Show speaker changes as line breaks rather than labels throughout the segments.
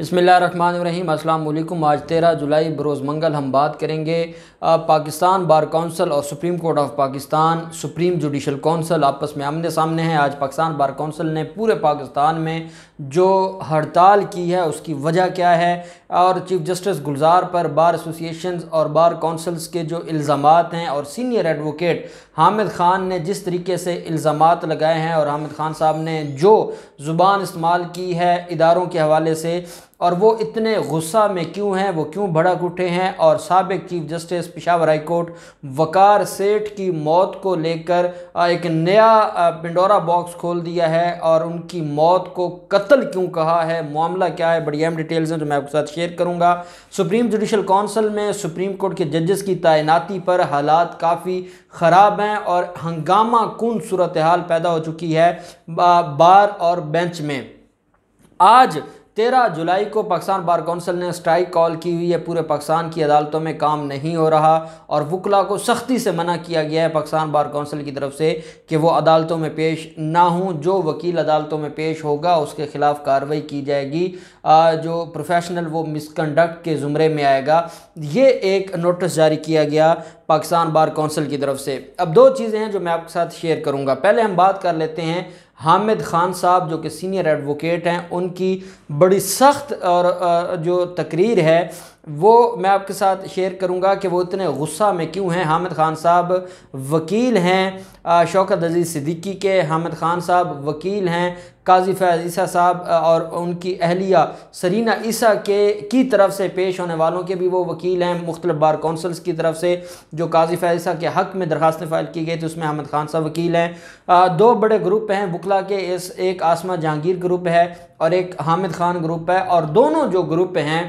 बसमीम अल्लाम आज तेरह जुलाई बरोज़ मंगल हम बात करेंगे पाकिस्तान बार कौंसल और supreme court of Pakistan supreme judicial council आपस में आमने सामने हैं आज पाकिस्तान बार कौंसल ने पूरे पाकिस्तान में जो हड़ताल की है उसकी वजह क्या है और चीफ जस्टिस गुलजार पर बार एसोसिएशन और बार कौंसल्स के जो इल्ज़ाम हैं और सीनियर एडवोकेट हामिद ख़ान ने जिस तरीके से इल्ज़ाम लगाए हैं और हामिद ख़ान साहब ने जो ज़ुबान इस्तेमाल की है इदारों के हवाले से और वो इतने गुस्सा में क्यों हैं वो क्यों भड़क उठे हैं और सबक chief justice Peshawar high court Waqar Seth की मौत को लेकर एक नया पिंडोरा बॉक्स खोल दिया है और उनकी मौत को कत्ल क्यों कहा है मामला क्या है बड़ी अहम डिटेल्स हैं जो तो मैं आपके साथ शेयर करूँगा सुप्रीम जुडिशल काउंसिल में सुप्रीम कोर्ट के जजेस की तैनाती पर हालात काफ़ी ख़राब हैं और हंगामा कन सूरत हाल पैदा हो चुकी है बार और बेंच में आज तेरह जुलाई को पाकिस्तान बार कौंसिल ने स्ट्राइक कॉल की हुई है पूरे पाकिस्तान की अदालतों में काम नहीं हो रहा और वकला को सख्ती से मना किया गया है पाकिस्तान बार कौंसिल की तरफ से कि वो अदालतों में पेश ना हों जो वकील अदालतों में पेश होगा उसके ख़िलाफ़ कार्रवाई की जाएगी जो प्रोफेशनल वो मिसकंडक्ट के ज़ुमरे में आएगा ये एक नोटिस जारी किया गया पाकिस्तान बार कौंसिल की तरफ से अब दो चीज़ें हैं जो मैं आपके साथ शेयर करूँगा पहले हम बात कर लेते हैं हामिद ख़ान साहब जो कि सीनियर एडवोकेट हैं उनकी बड़ी सख्त और जो तकरीर है वो मैं आपके साथ शेयर करूंगा कि वो इतने गुस्सा में क्यों हैं हामिद ख़ान साहब वकील हैं शौकत अजीज़ सिद्दीकी के हामिद ख़ान साहब वकील हैं काजी फैज़ ईसा साहब और उनकी अहलिया सरीना ईसा के की तरफ से पेश होने वालों के भी वो वकील हैं मुख्तलिफ बार कौंसल्स की तरफ से जो काजी फैज़ ईसा के हक़ में दरख्वास्तें फ़ाइल की गई थी उसमें अहमद खान साहब वकील हैं दो बड़े ग्रुप हैं बुकला के इस एक आसमा जहांगीर ग्रुप है और एक हामिद खान ग्रुप है और दोनों जो ग्रुप हैं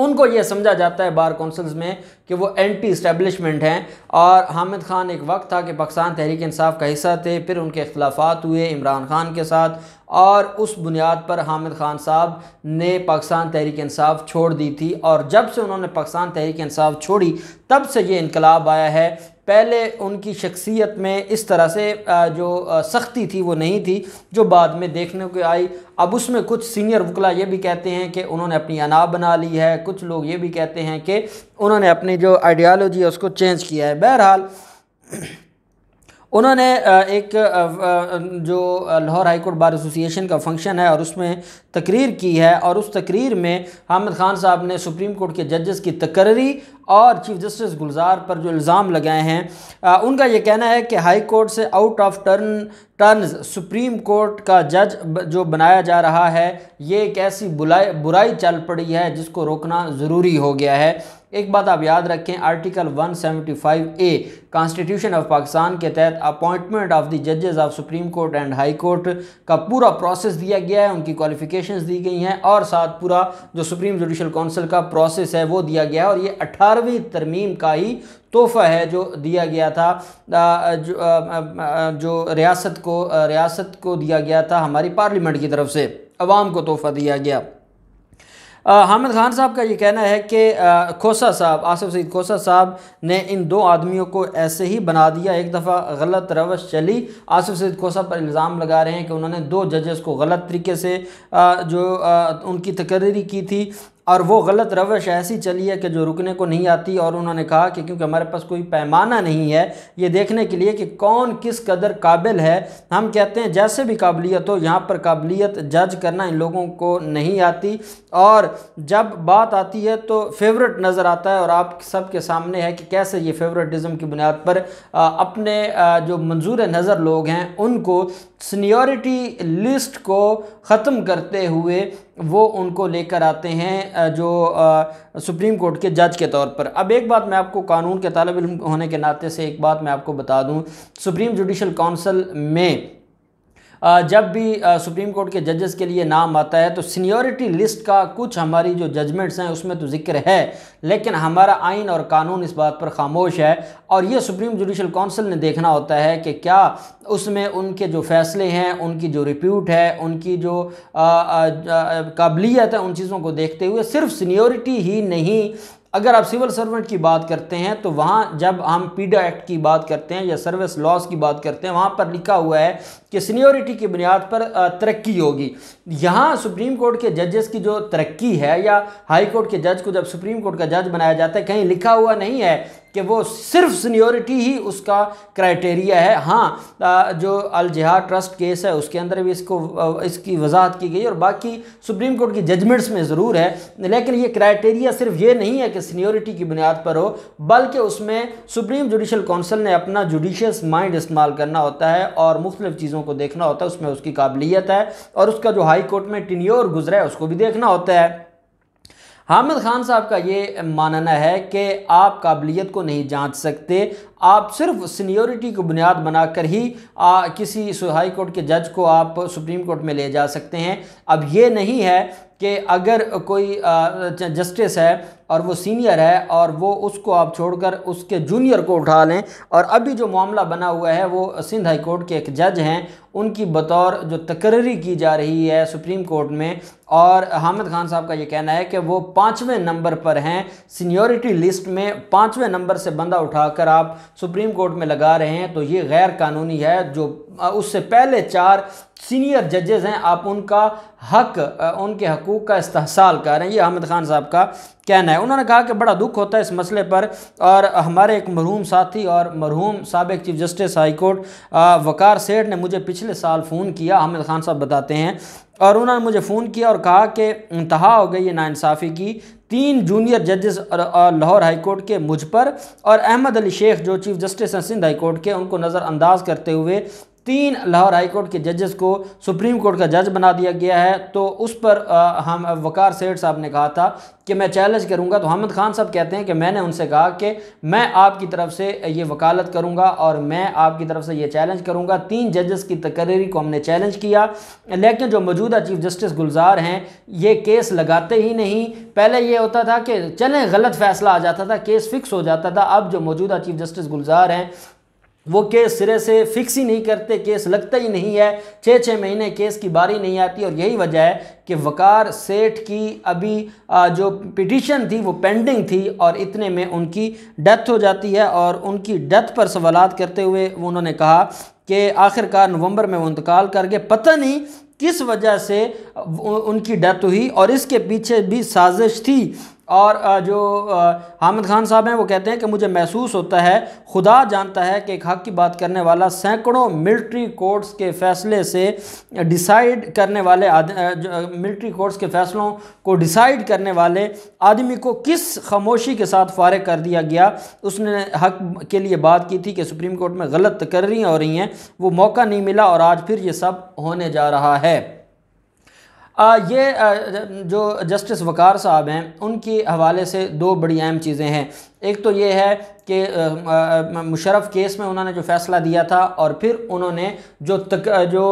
उनको यह समझा जाता है बार काउंसिल्स में कि वो एंटी इस्टेबलिशमेंट हैं और हामिद खान एक वक्त था कि पाकिस्तान तहरीक इंसाफ का हिस्सा थे फिर उनके अख्तलाफात हुए इमरान खान के साथ और उस बुनियाद पर हामिद खान साहब ने पाकिस्तान तहरीक इंसाफ छोड़ दी थी और जब से उन्होंने पाकिस्तान तहरीक इंसाफ छोड़ी तब से ये इनकलाब आया है पहले उनकी शख्सियत में इस तरह से जो सख्ती थी वो नहीं थी जो बाद में देखने को आई अब उसमें कुछ सीनियर वकला ये भी कहते हैं कि उन्होंने अपनी अनाब बना ली है कुछ लोग ये भी कहते हैं कि उन्होंने अपनी जो आइडियालॉजी है उसको चेंज किया है बहरहाल उन्होंने एक जो लाहौर हाईकोर्ट बार एसोसिएशन का फंक्शन है और उसमें तकरीर की है और उस तकरीर में हामिद खान साहब ने सुप्रीम कोर्ट के जजेस की तकर्री और चीफ जस्टिस गुलजार पर जो इल्ज़ाम लगाए हैं उनका ये कहना है कि हाई कोर्ट से out of turn turns supreme court का जज जो बनाया जा रहा है ये एक ऐसी बुलाई बुराई चल पड़ी है जिसको रोकना ज़रूरी हो गया है एक बात आप याद रखें article 175 A constitution of Pakistan के तहत अपॉइंटमेंट ऑफ द जजेस of supreme court and high court का पूरा प्रोसेस दिया गया है उनकी क्वालिफिकेशन दी गई हैं और साथ पूरा जो सुप्रीम जुडिशल काउंसिल का प्रोसेस है वो दिया गया है और ये अठारहवीं तरमीम का ही तोहफा है जो दिया गया था जो, जो रियासत को रियासत को दिया गया था हमारी पार्लियामेंट की तरफ से अवाम को तोहफा दिया गया हामिद खान साहब का ये कहना है कि खोसा साहब आसिफ सईद खोसा साहब ने इन दो आदमियों को ऐसे ही बना दिया एक दफ़ा गलत रवश चली आसिफ सईद खोसा पर इल्ज़ाम लगा रहे हैं कि उन्होंने दो जजेस को गलत तरीके से जो उनकी तकर्री की थी और वो गलत रवश ऐसी चली है कि जो रुकने को नहीं आती और उन्होंने कहा कि क्योंकि हमारे पास कोई पैमाना नहीं है ये देखने के लिए कि कौन किस कदर काबिल है हम कहते हैं जैसे भी काबिलियत हो यहाँ पर काबिलियत जज करना इन लोगों को नहीं आती और जब बात आती है तो फेवरेट नज़र आता है और आप सब के सामने है कि कैसे ये फेवरेटिज़म की बुनियाद पर अपने जो मंजूर नज़र लोग हैं उनको सीनियोरिटी लिस्ट को ख़त्म करते हुए वो उनको लेकर आते हैं जो सुप्रीम कोर्ट के जज के तौर पर अब एक बात मैं आपको कानून के तालब इलम होने के नाते से एक बात मैं आपको बता दूं सुप्रीम जुडिशल काउंसिल में जब भी सुप्रीम कोर्ट के जजेस के लिए नाम आता है तो सीनियोरिटी लिस्ट का कुछ हमारी जो जजमेंट्स हैं उसमें तो जिक्र है लेकिन हमारा आइन और कानून इस बात पर खामोश है और ये सुप्रीम जुडिशल काउंसिल ने देखना होता है कि क्या उसमें उनके जो फैसले हैं उनकी जो रिप्यूट है उनकी जो काबिलियत है उन चीज़ों को देखते हुए सिर्फ सीनियोरिटी ही नहीं अगर आप सिविल सर्वेंट की बात करते हैं तो वहाँ जब हम पीडा एक्ट की बात करते हैं या सर्विस लॉस की बात करते हैं वहाँ पर लिखा हुआ है कि सीनियोरिटी की बुनियाद पर तरक्की होगी यहाँ सुप्रीम कोर्ट के जजेस की जो तरक्की है या हाई कोर्ट के जज को जब सुप्रीम कोर्ट का जज बनाया जाता है कहीं लिखा हुआ नहीं है कि वो सिर्फ सीनियोरिटी ही उसका क्राइटेरिया है हाँ जो अलजहा ट्रस्ट केस है उसके अंदर भी इसको इसकी वजाहत की गई और बाकी सुप्रीम कोर्ट की जजमेंट्स में ज़रूर है लेकिन ये क्राइटेरिया सिर्फ ये नहीं है कि सीनियोरिटी की बुनियाद पर हो बल्कि उसमें सुप्रीम जुडिशल काउंसिल ने अपना जुडिशस माइंड इस्तेमाल करना होता है और मुख्तलिफ चीज़ों को देखना होता है उसमें उसकी काबिलियत है और उसका जो हाई कोर्ट में टिन्योर गुजरा है उसको भी देखना होता है हामिद खान साहब का ये मानना है कि आप काबिलियत को नहीं जांच सकते आप सिर्फ सीनियोरिटी को बुनियाद बनाकर ही आ, किसी हाई कोर्ट के जज को आप सुप्रीम कोर्ट में ले जा सकते हैं अब ये नहीं है कि अगर कोई जस्टिस है और वो सीनियर है और वो उसको आप छोड़कर उसके जूनियर को उठा लें और अभी जो मामला बना हुआ है वो सिंध हाई कोर्ट के एक जज हैं उनकी बतौर जो तकर्री की जा रही है सुप्रीम कोर्ट में और हामिद खान साहब का ये कहना है कि वो पाँचवें नंबर पर हैं सीनियोरिटी लिस्ट में पाँचवें नंबर से बंदा उठाकर आप सुप्रीम कोर्ट में लगा रहे हैं तो ये गैर कानूनी है जो उससे पहले चार सीनियर जजेज़ हैं आप उनका हक उनके हकूक़ का इस्तेसाल कर रहे हैं ये अहमद ख़ान साहब का कहना है उन्होंने कहा कि बड़ा दुख होता है इस मसले पर और हमारे एक मरहूम साथी और मरहूम सबक chief justice high court Waqar Seth ने मुझे पिछले साल फ़ोन किया अहमद ख़ान साहब बताते हैं और उन्होंने मुझे फ़ोन किया और कहा कि इंतहा हो गई है नाानसाफ़ी की तीन जूनियर जजेस लाहौर हाई कोर्ट के मुझ पर और अहमद अली शेख जो चीफ जस्टिस हैं सिंध हाई कोर्ट के उनको नज़रअंदाज करते हुए तीन लाहौर हाई कोर्ट के जजेस को सुप्रीम कोर्ट का जज बना दिया गया है तो उस पर आ, हम वकार सेठ साहब ने कहा था कि मैं चैलेंज करूंगा तो हमद खान साहब कहते हैं कि मैंने उनसे कहा कि मैं आपकी तरफ से ये वकालत करूंगा और मैं आपकी तरफ से ये चैलेंज करूंगा तीन जजेस की तकरीरी को हमने चैलेंज किया लेकिन जो मौजूदा चीफ जस्टिस गुलजार हैं ये केस लगाते ही नहीं पहले ये होता था कि चलें गलत फैसला आ जाता था केस फिक्स हो जाता था अब जो मौजूदा चीफ जस्टिस गुलजार हैं वो केस सिरे से फिक्स ही नहीं करते केस लगता ही नहीं है छः छः महीने केस की बारी नहीं आती और यही वजह है कि वकार सेठ की अभी जो पिटिशन थी वो पेंडिंग थी और इतने में उनकी डेथ हो जाती है और उनकी डेथ पर सवाल करते हुए उन्होंने कहा कि आखिरकार नवंबर में वो इंतकाल कर गए पता नहीं किस वजह से उनकी डेथ हुई और इसके पीछे भी साजिश थी और जो हामिद खान साहब हैं वो कहते हैं कि मुझे महसूस होता है खुदा जानता है कि एक हक की बात करने वाला सैकड़ों मिलिट्री कोर्ट्स के फैसले से डिसाइड करने वाले मिलिट्री कोर्ट्स के फैसलों को डिसाइड करने वाले आदमी को किस खामोशी के साथ फारग कर दिया गया उसने हक के लिए बात की थी कि सुप्रीम कोर्ट में गलत तकर्रियाँ हो रही हैं वो मौका नहीं मिला और आज फिर ये सब होने जा रहा है ये जो जस्टिस वकार साहब हैं उनके हवाले से दो बड़ी अहम चीज़ें हैं एक तो ये है कि मुशरफ केस में उन्होंने जो फ़ैसला दिया था और फिर उन्होंने जो तक जो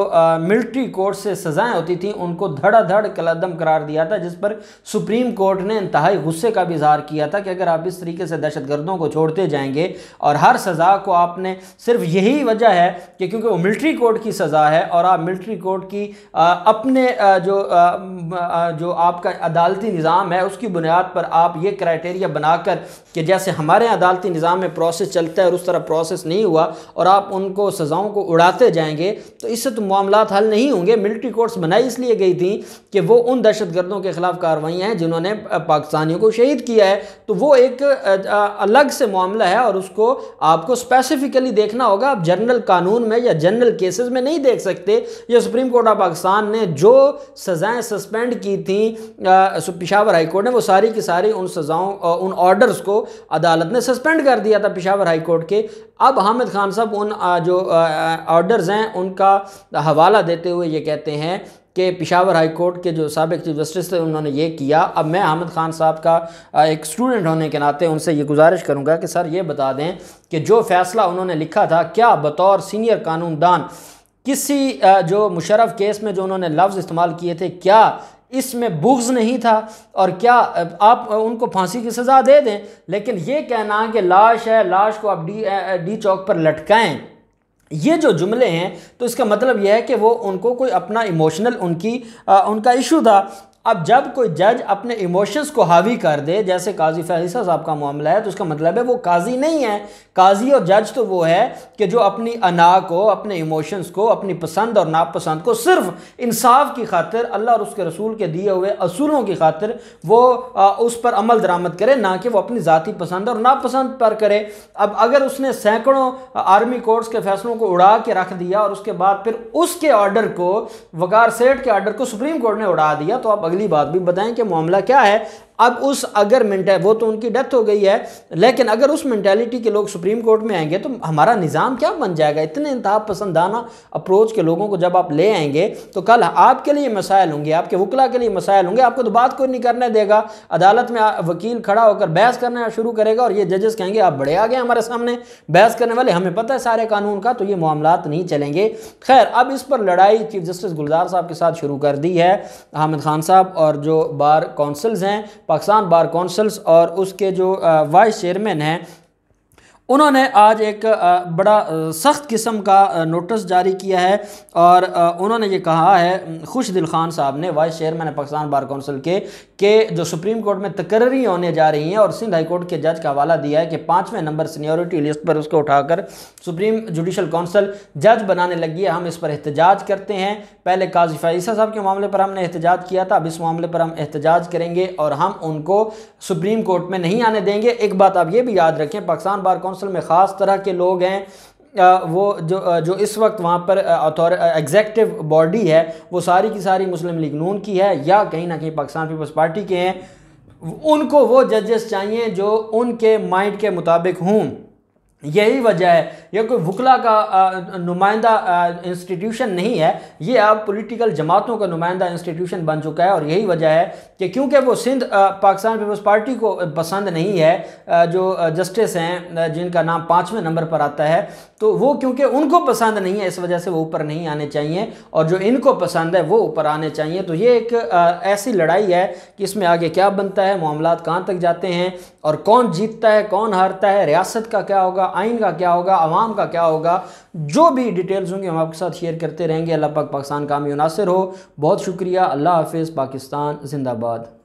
मिलिट्री कोर्ट से सज़ाएं होती थी उनको धड़ाधड़ कलदम करार दिया था जिस पर सुप्रीम कोर्ट ने इंतहाई गुस्से का भी इजहार किया था कि अगर आप इस तरीके से दहशतगर्दों को छोड़ते जाएंगे और हर सज़ा को आपने सिर्फ यही वजह है कि क्योंकि वो मिल्ट्री कोर्ट की सज़ा है और आप मिल्ट्री कोर्ट की अपने जो जो आपका अदालती निज़ाम है उसकी बुनियाद पर आप ये क्राइटेरिया बनाकर कि जैसे से हमारे अदालती निज़ाम में प्रोसेस चलता है और उस तरह प्रोसेस नहीं हुआ और आप उनको सज़ाओं को उड़ाते जाएंगे तो इससे तो मामला हल नहीं होंगे मिलिट्री कोर्ट्स बनाई इसलिए गई थी कि वो उन दहशत गर्दों के ख़िलाफ़ कार्रवाइयाँ हैं जिन्होंने पाकिस्तानियों को शहीद किया है तो वो एक अलग से मामला है और उसको आपको स्पेसिफिकली देखना होगा आप जनरल कानून में या जनरल केसेस में नहीं देख सकते ये सुप्रीम कोर्ट ऑफ पाकिस्तान ने जो सज़ाएँ सस्पेंड की थी पिशावर हाईकोर्ट ने वो सारी की सारी उन सज़ाओं उन ऑर्डर्स को अदालत ने सस्पेंड कर दिया था पिशावर हाई कोर्ट के अब हामिद खान साहब उन जो ऑर्डर्स हैं उनका हवाला देते हुए ये कहते हैं कि पिशावर हाई कोर्ट के जो सबक चीफ जस्टिस थे उन्होंने ये किया अब मैं हामिद खान साहब का एक स्टूडेंट होने के नाते उनसे ये गुजारिश करूँगा कि सर ये बता दें कि जो फ़ैसला उन्होंने लिखा था क्या बतौर सीनियर कानूनदान किसी जो मुशरफ केस में जो उन्होंने लफ्ज़ इस्तेमाल किए थे क्या इसमें बुग्ज नहीं था और क्या आप उनको फांसी की सज़ा दे दें लेकिन ये कहना कि लाश है लाश को आप डी डी चौक पर लटकाएं ये जो जुमले हैं तो इसका मतलब यह है कि वो उनको कोई अपना इमोशनल उनकी आ, उनका इशू था अब जब कोई जज अपने इमोशंस को हावी कर दे जैसे काजी फैसा साहब का मामला है तो उसका मतलब है वो काजी नहीं है काजी और जज तो वो है कि जो अपनी अना को अपने इमोशंस को अपनी पसंद और नापसंद को सिर्फ इंसाफ की खातिर अल्लाह और उसके रसूल के दिए हुए असूलों की खातिर वो आ, उस पर अमल दरामद करे ना कि वो अपनी ज़ाती पसंद और नापसंद पर करे अब अगर उसने सैकड़ों आर्मी कोर्ट्स के फैसलों को उड़ा के रख दिया और उसके बाद फिर उसके ऑर्डर को वकार सेठ के ऑर्डर को सुप्रीम कोर्ट ने उड़ा दिया तो अब अगली बात भी बताएं कि मामला क्या है अब उस अगर मेंटे वो तो उनकी डेथ हो गई है लेकिन अगर उस मैंटेलिटी के लोग सुप्रीम कोर्ट में आएंगे तो हमारा निज़ाम क्या बन जाएगा इतने इंतहा पसंदाना अप्रोच के लोगों को जब आप ले आएंगे तो कल आपके लिए मसाइल होंगे आपके वकला के लिए मसायल होंगे आपको तो बात कोई नहीं करने देगा अदालत में वकील खड़ा होकर बहस करना शुरू करेगा और ये जजेस कहेंगे आप बड़े आ गए हमारे सामने बहस करने वाले हमें पता है सारे कानून का तो ये मामला नहीं चलेंगे खैर अब इस पर लड़ाई चीफ जस्टिस गुलजार साहब के साथ शुरू कर दी है अहमद खान साहब और जो बार काउंसिल्स हैं पाकिस्तान बार कौंसल्स और उसके जो वाइस चेयरमैन हैं उन्होंने आज एक बड़ा सख्त किस्म का नोटिस जारी किया है और उन्होंने ये कहा है खुश दिल खान साहब ने vice chairman Pakistan bar council के के जो सुप्रीम कोर्ट में तकर्री होने जा रही हैं और सिंध हाई कोर्ट के जज का हवाला दिया है कि पाँचवें नंबर सीनियोरिटी लिस्ट पर उसको उठाकर सुप्रीम जुडिशल कौंसिल जज बनाने लगी है हम इस पर एहतजाज करते हैं पहले काजी फ़ैसा साहब के मामले पर हमने एहतजाज किया था अब इस मामले पर हम एहतजाज करेंगे और हम उनको सुप्रीम कोर्ट में नहीं आने देंगे एक बात आप ये भी याद रखें पाकिस्तान बार कौंसिल काउंसिल में ख़ास तरह के लोग हैं वो जो जो इस वक्त वहाँ पर अथॉर एग्जेक्टिव बॉडी है वो सारी की सारी मुस्लिम लीग नून की है या कहीं ना कहीं पाकिस्तान पीपल्स पार्टी के हैं उनको वो जजेस चाहिए जो उनके माइंड के मुताबिक हों यही वजह है यह कोई वकला का नुमाइंदा इंस्टीट्यूशन नहीं है ये अब पॉलिटिकल जमातों का नुमाइंदा इंस्टीट्यूशन बन चुका है और यही वजह है कि क्योंकि वो सिंध पाकिस्तान पीपल्स पार्टी को पसंद नहीं है जो जस्टिस हैं जिनका नाम पाँचवें नंबर पर आता है तो वो क्योंकि उनको पसंद नहीं है इस वजह से वो ऊपर नहीं आने चाहिए और जो इनको पसंद है वो ऊपर आने चाहिए तो ये एक ऐसी लड़ाई है कि इसमें आगे क्या बनता है मामला कहाँ तक जाते हैं और कौन जीतता है कौन हारता है रियासत का क्या होगा आइन का क्या होगा आवाम का क्या होगा जो भी डिटेल्स होंगे हम आपके साथ शेयर करते रहेंगे अल्लाह पाक पाकिस्तान कामी नासिर हो बहुत शुक्रिया अल्लाह हाफिज़ पाकिस्तान जिंदाबाद